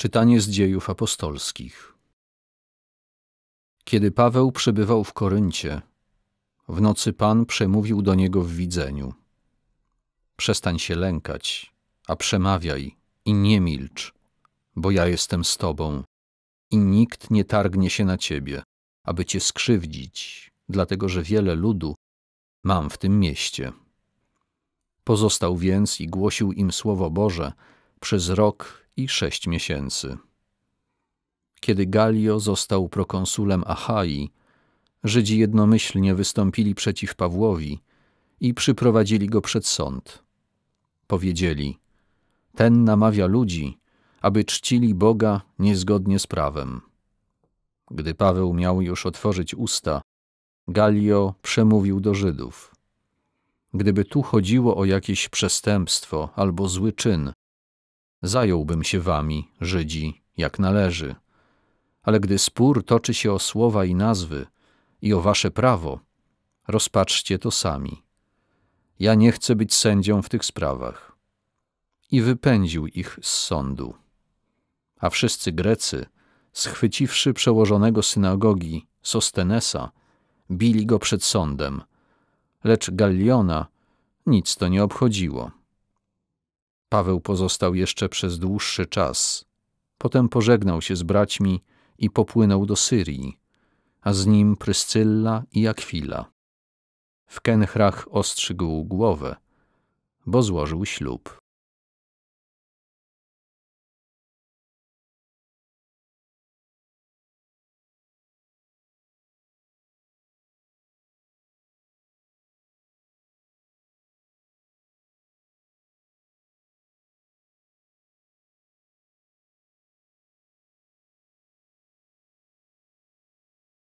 Czytanie z dziejów apostolskich. Kiedy Paweł przebywał w Koryncie, w nocy Pan przemówił do niego w widzeniu: Przestań się lękać, a przemawiaj i nie milcz, bo ja jestem z tobą i nikt nie targnie się na ciebie, aby cię skrzywdzić, dlatego że wiele ludu mam w tym mieście. Pozostał więc i głosił im słowo Boże przez rok i sześć miesięcy. Kiedy Galio został prokonsulem Achai, Żydzi jednomyślnie wystąpili przeciw Pawłowi i przyprowadzili go przed sąd. Powiedzieli: Ten namawia ludzi, aby czcili Boga niezgodnie z prawem. Gdy Paweł miał już otworzyć usta, Galio przemówił do Żydów. Gdyby tu chodziło o jakieś przestępstwo albo zły czyn, zająłbym się wami, Żydzi, jak należy. Ale gdy spór toczy się o słowa i nazwy i o wasze prawo, rozpatrzcie to sami. Ja nie chcę być sędzią w tych sprawach. I wypędził ich z sądu. A wszyscy Grecy, schwyciwszy przełożonego synagogi Sostenesa, bili go przed sądem, lecz Galliona nic to nie obchodziło Paweł pozostał jeszcze przez dłuższy czas. Potem pożegnał się z braćmi i popłynął do Syrii, a z nim Pryscylla i Akwila. W Kenchrach ostrzygł głowę, bo złożył ślub.